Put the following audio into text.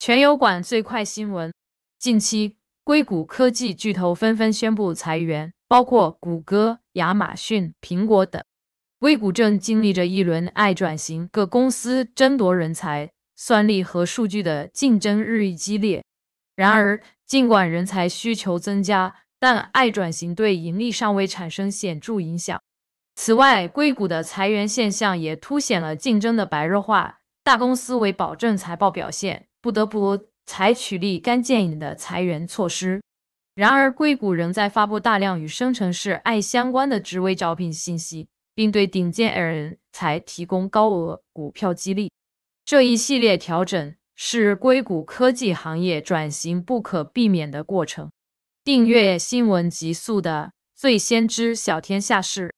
全油管最快新闻：近期，硅谷科技巨头纷纷宣布裁员，包括谷歌、亚马逊、苹果等。硅谷正经历着一轮爱转型，各公司争夺人才、算力和数据的竞争日益激烈。然而，尽管人才需求增加，但爱转型对盈利尚未产生显著影响。此外，硅谷的裁员现象也凸显了竞争的白热化，大公司为保证财报表现。不得不采取立竿见影的裁员措施。然而，硅谷仍在发布大量与生成式 AI 相关的职位招聘信息，并对顶尖 AI 才提供高额股票激励。这一系列调整是硅谷科技行业转型不可避免的过程。订阅《新闻极速》的，最先知晓天下事。